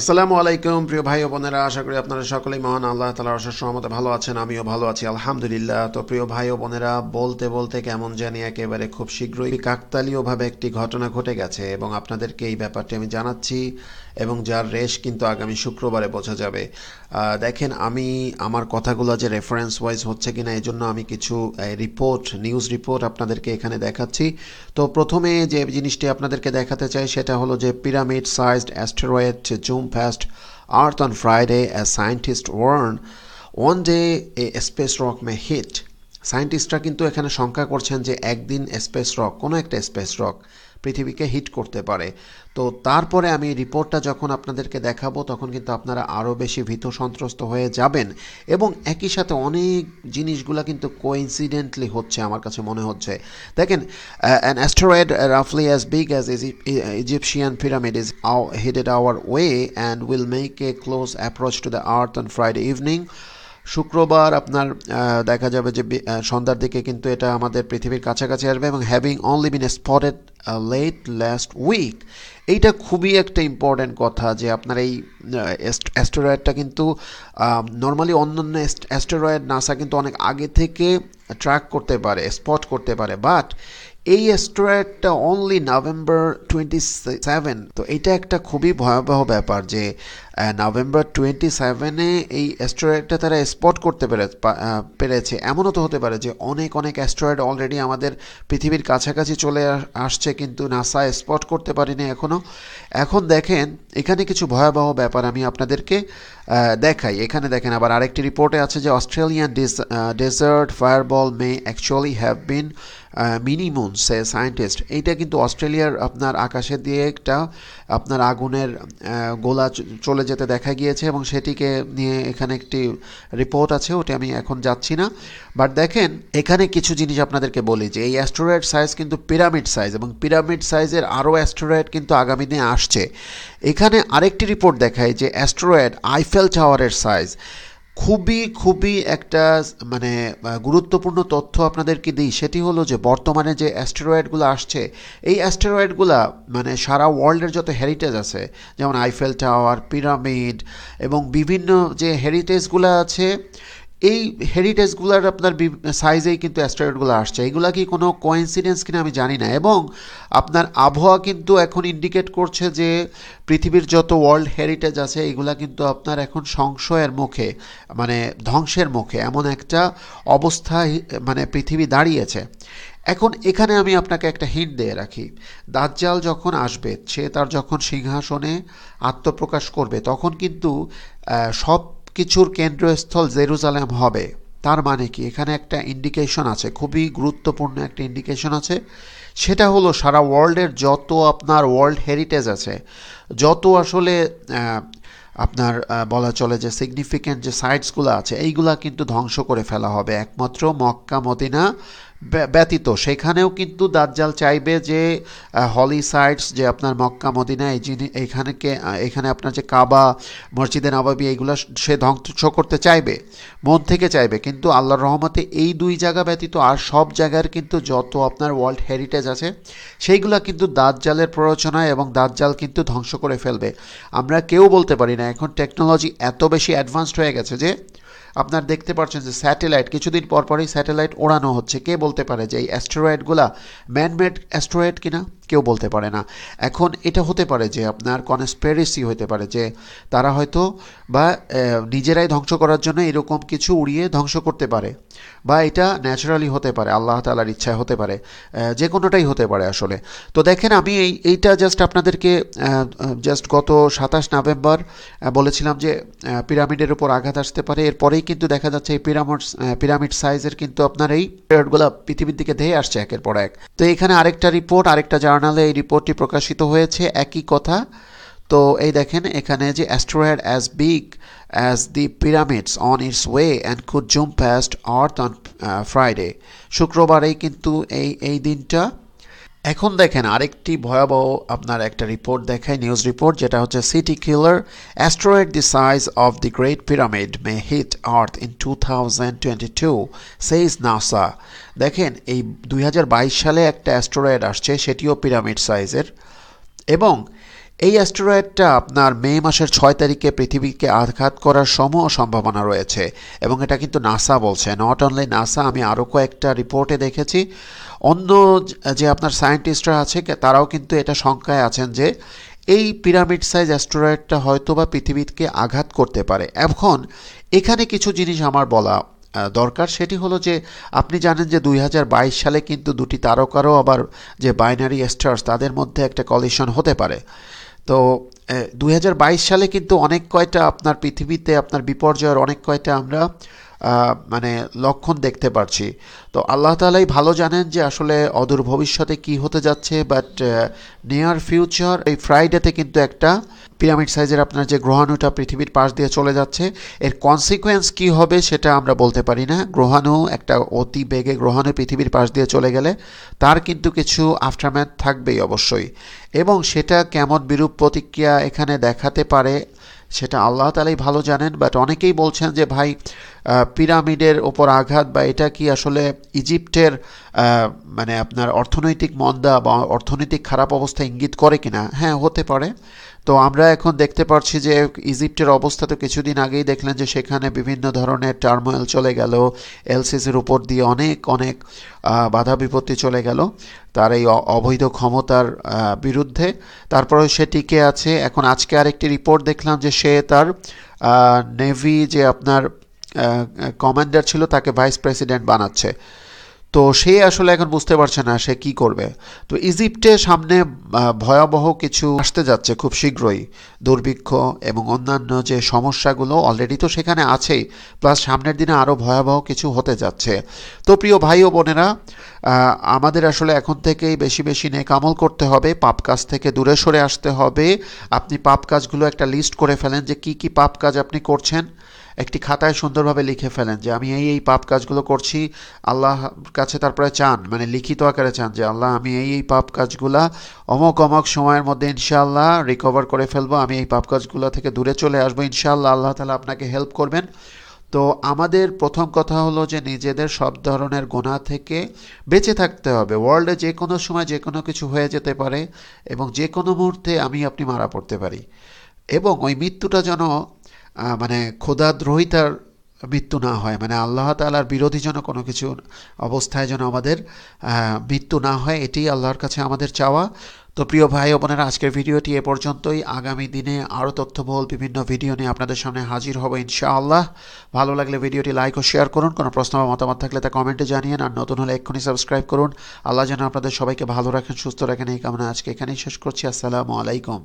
আসসালামু আলাইকুম প্রিয় ভাই ও বোনেরা আশা করি আপনারা সকলেই মহান আল্লাহ তালার অশেষ ভালো আছেন আমিও ভালো আছি আলহামদুলিল্লাহ তো প্রিয় ভাই ও বোনেরা বলতে বলতে কেমন জানি একেবারে খুব শীঘ্রই কাকতালীয়ভাবে একটি ঘটনা ঘটে গেছে এবং আপনাদেরকে এই ব্যাপারটি আমি জানাচ্ছি এবং যার রেশ কিন্তু আগামী শুক্রবারে বোঝা যাবে দেখেন আমি আমার কথাগুলো যে রেফারেন্স ওয়াইজ হচ্ছে কিনা এই জন্য আমি কিছু রিপোর্ট নিউজ রিপোর্ট আপনাদেরকে এখানে দেখাচ্ছি তো প্রথমে যে জিনিসটি আপনাদেরকে দেখাতে চাই সেটা হলো যে pyramid sized asteroid zoom fast earth on Friday a scientist warn one day a space rock may hit সায়েন্টিস্টরা কিন্তু এখানে শঙ্কা করছেন যে একদিন স্পেস রক কোনো একটা স্পেস রক পৃথিবীকে হিট করতে পারে তো তারপরে আমি রিপোর্টটা যখন আপনাদেরকে দেখাবো তখন কিন্তু আপনারা আরও বেশি ভীত সন্ত্রস্ত হয়ে যাবেন এবং একই সাথে অনেক জিনিসগুলো কিন্তু কোইন্সিডেন্টলি হচ্ছে আমার কাছে মনে হচ্ছে দেখেন অ্যান অ্যাস্ট্রয়েড রাফলি as big as Egyptian pyramid is headed our way and will make a close approach to the earth on Friday evening শুক্রবার আপনার দেখা যাবে যে সন্ধ্যার দিকে কিন্তু এটা আমাদের পৃথিবীর কাছাকাছি আসবে এবং having only been spotted late last week এইটা খুবই একটা ইম্পর্ট্যান্ট কথা যে আপনার এই অ্যাস্টেরয়েডটা কিন্তু নর্মালি অন্যান্য অ্যাস্টেরয়েড নাসা কিন্তু অনেক আগে থেকে ট্র্যাক করতে পারে স্পট করতে পারে বাট এই অ্যাস্টেরয়েডটা অনলি নভেম্বর টোয়েন্টি সেভেন তো এটা একটা খুবই ভয়াবহ ব্যাপার যে নভেম্বর টোয়েন্টি সেভেনে এই অ্যাস্ট্রয়েডটা তারা স্পট করতে পেরে পেরেছে এমনও তো হতে পারে যে অনেক অনেক অ্যাস্ট্রয়েড অলরেডি আমাদের পৃথিবীর কাছাকাছি চলে আসছে কিন্তু নাসা স্পট করতে পারিনি এখনও এখন দেখেন এখানে কিছু ভয়াবহ ব্যাপার আমি আপনাদেরকে দেখাই এখানে দেখেন আবার আরেকটি রিপোর্টে আছে যে Australian desert fireball may actually have been minimoon say scientist এইটা কিন্তু অস্ট্রেলিয়ার আপনার আকাশে দিয়ে একটা আপনার আগুনের গোলা চলে যেতে দেখা গিয়েছে এবং সেটিকে নিয়ে এখানে একটি রিপোর্ট আছে ওটি আমি এখন যাচ্ছি না বাট দেখেন এখানে কিছু জিনিস আপনাদেরকে বলি যে এই অ্যাস্ট্রোয়েড সাইজ কিন্তু পিরামিড সাইজ এবং পিরামিড সাইজের আরও অ্যাস্ট্রোয়েড কিন্তু আগামী দিনে আসছে এখানে আরেকটি রিপোর্ট দেখায় যে অ্যাস্ট্রোয়েড আইফেল টাওয়ারের সাইজ খুবই খুবই একটা মানে গুরুত্বপূর্ণ তথ্য আপনাদেরকে দিই সেটি হলো যে বর্তমানে যে অ্যাস্টেরয়েডগুলো আসছে এই অ্যাস্টেরয়েডগুলো মানে সারা ওয়ার্ল্ডের যত হেরিটেজ আছে যেমন আইফেল টাওয়ার পিরামিড এবং বিভিন্ন যে হেরিটেজগুলো আছে এই হেরিটেজগুলোর আপনার সাইজেই কিন্তু অ্যাস্ট্রয়েডগুলো আসছে এগুলা কি কোনো কোয়েন্সিডেন্স কিনা আমি জানি না এবং আপনার আবহাওয়া কিন্তু এখন ইন্ডিকেট করছে যে পৃথিবীর যত ওয়ার্ল্ড হেরিটেজ আছে এগুলা কিন্তু আপনার এখন সংশয়ের মুখে মানে ধ্বংসের মুখে এমন একটা অবস্থায় মানে পৃথিবী দাঁড়িয়েছে এখন এখানে আমি আপনাকে একটা হিট দিয়ে রাখি দাজ্জাল যখন আসবে সে তার যখন সিংহাসনে আত্মপ্রকাশ করবে তখন কিন্তু সব কিছুর কেন্দ্রস্থল জেরুজালেম হবে তার মানে কি এখানে একটা ইন্ডিকেশন আছে খুবই গুরুত্বপূর্ণ একটা ইন্ডিকেশন আছে সেটা হলো সারা ওয়ার্ল্ডের যত আপনার ওয়ার্ল্ড হেরিটেজ আছে যত আসলে আপনার বলা চলে যে সিগনিফিক্যান্ট যে সাইটসগুলো আছে এইগুলা কিন্তু ধ্বংস করে ফেলা হবে একমাত্র মক্কা মদিনা ব্যতীত সেখানেও কিন্তু দাজ্জাল চাইবে যে হলি সাইটস যে আপনার মক্কা মদিনা এই যিনি এইখানেকে এখানে আপনার যে কাবা মসজিদে নবাবি এইগুলো সে ধ্বংস করতে চাইবে মন থেকে চাইবে কিন্তু আল্লাহর রহমতে এই দুই জায়গা ব্যতীত আর সব জায়গার কিন্তু যত আপনার ওয়ার্ল্ড হেরিটেজ আছে সেইগুলো কিন্তু দাজ্জালের প্ররোচনায় এবং দাজ্জাল কিন্তু ধ্বংস করে ফেলবে আমরা কেউ বলতে পারি না এখন টেকনোলজি এত বেশি অ্যাডভান্সড হয়ে গেছে যে আপনার দেখতে পাচ্ছেন যে স্যাটেলাইট কিছুদিন পরপরই স্যাটেলাইট ওড়ানো হচ্ছে কে বলতে পারে যে এই অ্যাস্টেরয়েডগুলা ম্যানমেড অ্যাস্টেরয়েড কিনা কেউ বলতে পারে না এখন এটা হতে পারে যে আপনার কনস্পেরেসি হতে পারে যে তারা হয়তো বা নিজেরাই ধ্বংস করার জন্য এরকম কিছু উড়িয়ে ধ্বংস করতে পারে বা এটা ন্যাচারালি হতে পারে আল্লাহ তালার ইচ্ছায় হতে পারে যে কোনোটাই হতে পারে আসলে তো দেখেন আমি এই এইটা জাস্ট আপনাদেরকে জাস্ট গত সাতাশ নভেম্বর বলেছিলাম যে পিরামিডের উপর আঘাত আসতে পারে এরপরেই কিন্তু দেখা যাচ্ছে এই পিরামিড পিরামিড সাইজের কিন্তু আপনার এই পিরিয়ডগুলো পৃথিবীর দিকে ধেয়ে আসছে একের পর এক তো এখানে আরেকটা রিপোর্ট আরেকটা জার্নাল জার্নালে এই রিপোর্টটি প্রকাশিত হয়েছে একই কথা তো এই দেখেন এখানে যে asteroid as big as the pyramids on its way and could zoom past earth on Friday শুক্রবারেই কিন্তু এই এই দিনটা এখন দেখেন আরেকটি ভয়াবহ আপনার একটা রিপোর্ট দেখায় নিউজ রিপোর্ট যেটা হচ্ছে city killer asteroid the size of the great pyramid may hit earth in two thousand twenty two says NASA দেখেন এই দুই সালে একটা অ্যাস্ট্রয়েড আসছে সেটিও পিরামিড সাইজের এবং এই অ্যাস্টেরয়েডটা আপনার মে মাসের ছয় তারিখে পৃথিবীকে আঘাত করার সমূহ সম্ভাবনা রয়েছে এবং এটা কিন্তু নাসা বলছে নট অনলি নাসা আমি আরও কয়েকটা রিপোর্টে দেখেছি অন্য যে আপনার সায়েন্টিস্টরা আছে তারাও কিন্তু এটা শঙ্কায় আছেন যে এই পিরামিড সাইজ অ্যাস্ট্রয়েডটা হয়তো বা পৃথিবীকে আঘাত করতে পারে এখন এখানে কিছু জিনিস আমার বলা দরকার সেটি হলো যে আপনি জানেন যে দুই সালে কিন্তু দুটি তারকারও আবার যে বাইনারি স্টার্স তাদের মধ্যে একটা কলিশন হতে পারে তো দুই সালে কিন্তু অনেক কয়টা আপনার পৃথিবীতে আপনার বিপর্যয়ের অনেক কয়টা আমরা মানে লক্ষণ দেখতে পারছি তো আল্লাহ তালাই ভালো জানেন যে আসলে অদূর ভবিষ্যতে কি হতে যাচ্ছে বাট নিয়ার ফিউচার এই ফ্রাইডেতে কিন্তু একটা পিরামিড সাইজের আপনার যে গ্রহাণুটা পৃথিবীর পাশ দিয়ে চলে যাচ্ছে এর কনসিকোয়েন্স কি হবে সেটা আমরা বলতে পারি না গ্রহাণু একটা অতি বেগে গ্রহাণু পৃথিবীর পাশ দিয়ে চলে গেলে তার কিন্তু কিছু আফটারম্যাথ থাকবেই অবশ্যই এবং সেটা কেমন বিরূপ প্রতিক্রিয়া এখানে দেখাতে পারে সেটা আল্লাহ তালাই ভালো জানেন বাট অনেকেই বলছেন যে ভাই পিরামিডের ওপর আঘাত বা এটা কি আসলে ইজিপ্টের মানে আপনার অর্থনৈতিক মন্দা বা অর্থনৈতিক খারাপ অবস্থা ইঙ্গিত করে কিনা হ্যাঁ হতে পারে তো আমরা এখন দেখতে পাচ্ছি যে ইজিপ্টের অবস্থা তো কিছুদিন আগেই দেখলেন যে সেখানে বিভিন্ন ধরনের টার্মোয়েল চলে গেল এলসিসির উপর দিয়ে অনেক অনেক বাধা বিপত্তি চলে গেল তার এই অবৈধ ক্ষমতার বিরুদ্ধে তারপরে সে টিকে আছে এখন আজকে আরেকটি রিপোর্ট দেখলাম যে সে তার নেভি যে আপনার কমান্ডার ছিল তাকে ভাইস প্রেসিডেন্ট বানাচ্ছে তো সে আসলে এখন বুঝতে পারছে না সে কি করবে তো ইজিপ্টে সামনে ভয়াবহ কিছু আসতে যাচ্ছে খুব শীঘ্রই দুর্ভিক্ষ এবং অন্যান্য যে সমস্যাগুলো অলরেডি তো সেখানে আছেই প্লাস সামনের দিনে আরও ভয়াবহ কিছু হতে যাচ্ছে তো প্রিয় ভাই ও বোনেরা আমাদের আসলে এখন থেকেই বেশি বেশি নেক আমল করতে হবে পাপ কাজ থেকে দূরে সরে আসতে হবে আপনি পাপ কাজগুলো একটা লিস্ট করে ফেলেন যে কি কি পাপ কাজ আপনি করছেন একটি খাতায় সুন্দরভাবে লিখে ফেলেন যে আমি এই এই পাপ কাজগুলো করছি আল্লাহ কাছে তারপরে চান মানে লিখিত আকারে চান যে আল্লাহ আমি এই এই পাপ কাজগুলা অমক অমক সময়ের মধ্যে ইনশাআল্লাহ রিকভার করে ফেলবো আমি এই পাপ কাজগুলো থেকে দূরে চলে আসবো ইনশাআল্লাহ আল্লাহ তাহলে আপনাকে হেল্প করবেন তো আমাদের প্রথম কথা হলো যে নিজেদের সব ধরনের গোনা থেকে বেঁচে থাকতে হবে ওয়ার্ল্ডে যে কোনো সময় যে কোনো কিছু হয়ে যেতে পারে এবং যে কোনো মুহূর্তে আমি আপনি মারা পড়তে পারি এবং ওই মৃত্যুটা যেন মানে দ্রোহিতার মৃত্যু না হয় মানে আল্লাহ তালার বিরোধী যেন কোনো কিছু অবস্থায় যেন আমাদের মৃত্যু না হয় এটি আল্লাহর কাছে আমাদের চাওয়া তো প্রিয় ভাই বোনেরা আজকের ভিডিওটি এ পর্যন্তই আগামী দিনে আরও তথ্যবহুল বিভিন্ন ভিডিও নিয়ে আপনাদের সামনে হাজির হবো ইনশাআল্লাহ ভালো লাগলে ভিডিওটি লাইক ও শেয়ার করুন কোনো প্রশ্ন বা মতামত থাকলে তা কমেন্টে জানিয়ে আর নতুন হলে এক্ষুনি সাবস্ক্রাইব করুন আল্লাহ যেন আপনাদের সবাইকে ভালো রাখেন সুস্থ রাখেন এই কামনা আজকে এখানেই শেষ করছি আসসালামু আলাইকুম